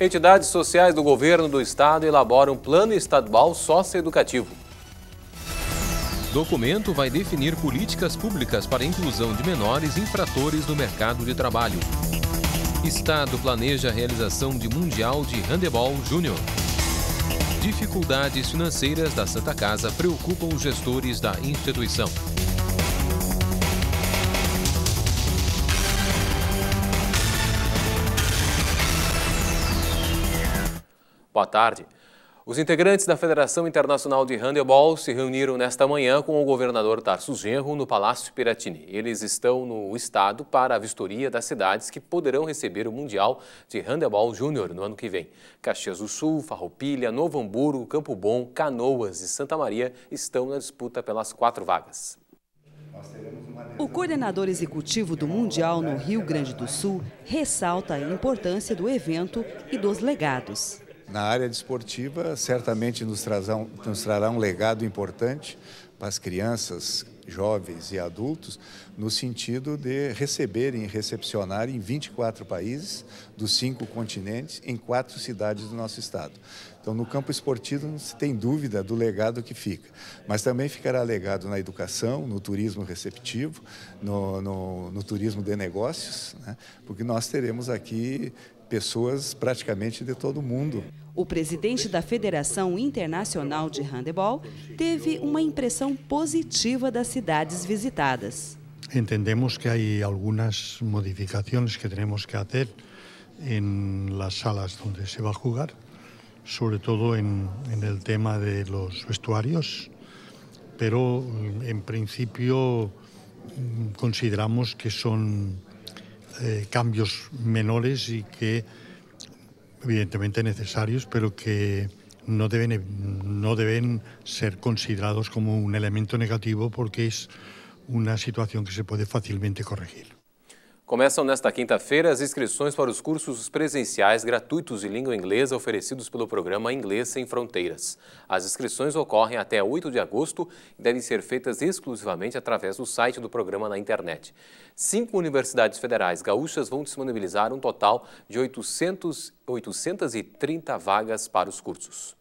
Entidades sociais do governo do estado elaboram um plano estadual socioeducativo. Documento vai definir políticas públicas para a inclusão de menores infratores no mercado de trabalho. Estado planeja a realização de Mundial de Handebol Júnior. Dificuldades financeiras da Santa Casa preocupam os gestores da instituição. Boa tarde. Os integrantes da Federação Internacional de Handebol se reuniram nesta manhã com o governador Tarso Genro no Palácio Piratini. Eles estão no estado para a vistoria das cidades que poderão receber o Mundial de Handebol Júnior no ano que vem. Caxias do Sul, Farroupilha, Novo Hamburgo, Campo Bom, Canoas e Santa Maria estão na disputa pelas quatro vagas. O coordenador executivo do Mundial no Rio Grande do Sul ressalta a importância do evento e dos legados na área desportiva certamente nos, nos trará um legado importante para as crianças, jovens e adultos, no sentido de receberem e recepcionarem em 24 países dos cinco continentes, em quatro cidades do nosso estado. Então, no campo esportivo, não se tem dúvida do legado que fica. Mas também ficará legado na educação, no turismo receptivo, no, no, no turismo de negócios, né? porque nós teremos aqui pessoas praticamente de todo o mundo. O presidente da Federação Internacional de Handebol teve uma impressão positiva das cidades visitadas. Entendemos que há algumas modificações que temos que fazer em las salas onde se vai jogar, sobretudo em en el tema de los vestuarios, pero mm, en principio mm, consideramos que são Eh, cambios menores y que evidentemente necesarios, pero que no deben, no deben ser considerados como un elemento negativo porque es una situación que se puede fácilmente corregir. Começam nesta quinta-feira as inscrições para os cursos presenciais gratuitos de língua inglesa oferecidos pelo programa Inglês Sem Fronteiras. As inscrições ocorrem até 8 de agosto e devem ser feitas exclusivamente através do site do programa na internet. Cinco universidades federais gaúchas vão disponibilizar um total de 800, 830 vagas para os cursos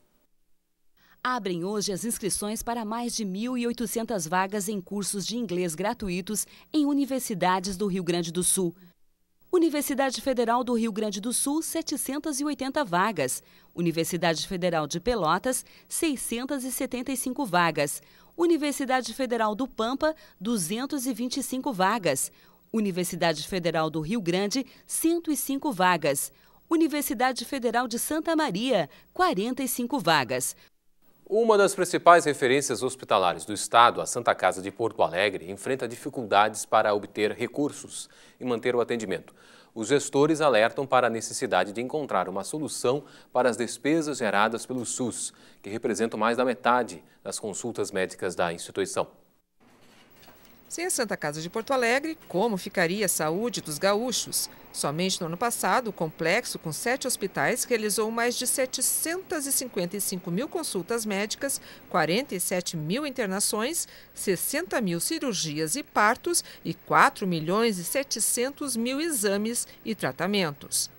abrem hoje as inscrições para mais de 1.800 vagas em cursos de inglês gratuitos em universidades do Rio Grande do Sul. Universidade Federal do Rio Grande do Sul, 780 vagas. Universidade Federal de Pelotas, 675 vagas. Universidade Federal do Pampa, 225 vagas. Universidade Federal do Rio Grande, 105 vagas. Universidade Federal de Santa Maria, 45 vagas. Uma das principais referências hospitalares do Estado, a Santa Casa de Porto Alegre, enfrenta dificuldades para obter recursos e manter o atendimento. Os gestores alertam para a necessidade de encontrar uma solução para as despesas geradas pelo SUS, que representam mais da metade das consultas médicas da instituição. Sem a Santa Casa de Porto Alegre, como ficaria a saúde dos gaúchos? Somente no ano passado, o complexo, com sete hospitais, realizou mais de 755 mil consultas médicas, 47 mil internações, 60 mil cirurgias e partos e 4 milhões e 700 mil exames e tratamentos.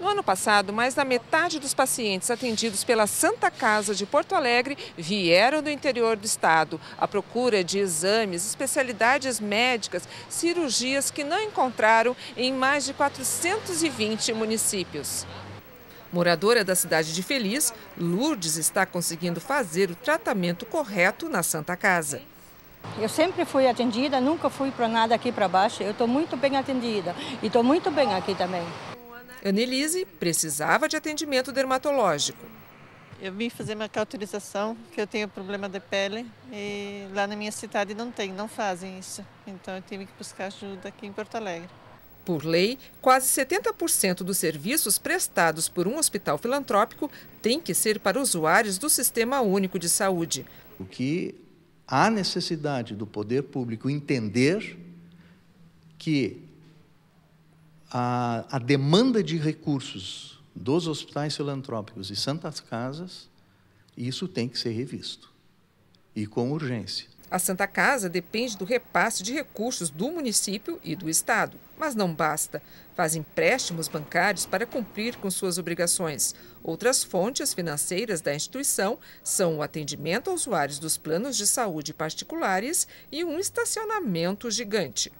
No ano passado, mais da metade dos pacientes atendidos pela Santa Casa de Porto Alegre vieram do interior do estado. A procura de exames, especialidades médicas, cirurgias que não encontraram em mais de 420 municípios. Moradora da cidade de Feliz, Lourdes está conseguindo fazer o tratamento correto na Santa Casa. Eu sempre fui atendida, nunca fui para nada aqui para baixo. Eu estou muito bem atendida e estou muito bem aqui também. Annelise precisava de atendimento dermatológico. Eu vim fazer uma cauterização, que eu tenho problema de pele, e lá na minha cidade não tem, não fazem isso. Então eu tive que buscar ajuda aqui em Porto Alegre. Por lei, quase 70% dos serviços prestados por um hospital filantrópico tem que ser para usuários do Sistema Único de Saúde. O que há necessidade do poder público entender que a, a demanda de recursos dos hospitais filantrópicos e santas casas, isso tem que ser revisto e com urgência. A Santa Casa depende do repasse de recursos do município e do Estado. Mas não basta. Faz empréstimos bancários para cumprir com suas obrigações. Outras fontes financeiras da instituição são o atendimento a usuários dos planos de saúde particulares e um estacionamento gigante.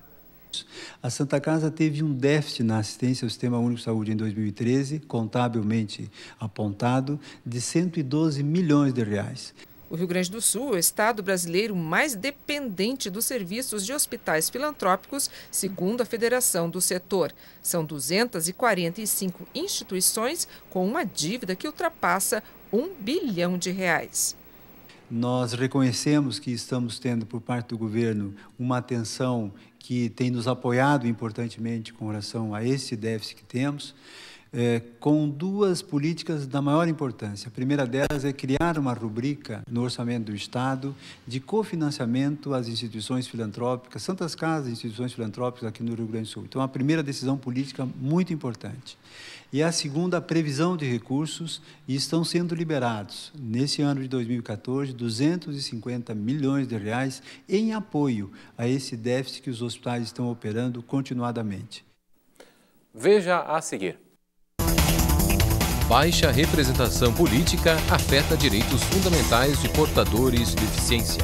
A Santa Casa teve um déficit na assistência ao Sistema Único de Saúde em 2013, contabilmente apontado, de 112 milhões de reais. O Rio Grande do Sul, o estado brasileiro mais dependente dos serviços de hospitais filantrópicos, segundo a Federação do Setor. São 245 instituições com uma dívida que ultrapassa um bilhão de reais. Nós reconhecemos que estamos tendo, por parte do governo, uma atenção que tem nos apoiado importantemente com relação a esse déficit que temos é, com duas políticas da maior importância. A primeira delas é criar uma rubrica no orçamento do Estado de cofinanciamento às instituições filantrópicas, santas casas, instituições filantrópicas aqui no Rio Grande do Sul. Então, a primeira decisão política muito importante. E a segunda, a previsão de recursos, e estão sendo liberados, nesse ano de 2014, 250 milhões de reais em apoio a esse déficit que os hospitais estão operando continuadamente. Veja a seguir baixa representação política afeta direitos fundamentais de portadores de deficiência.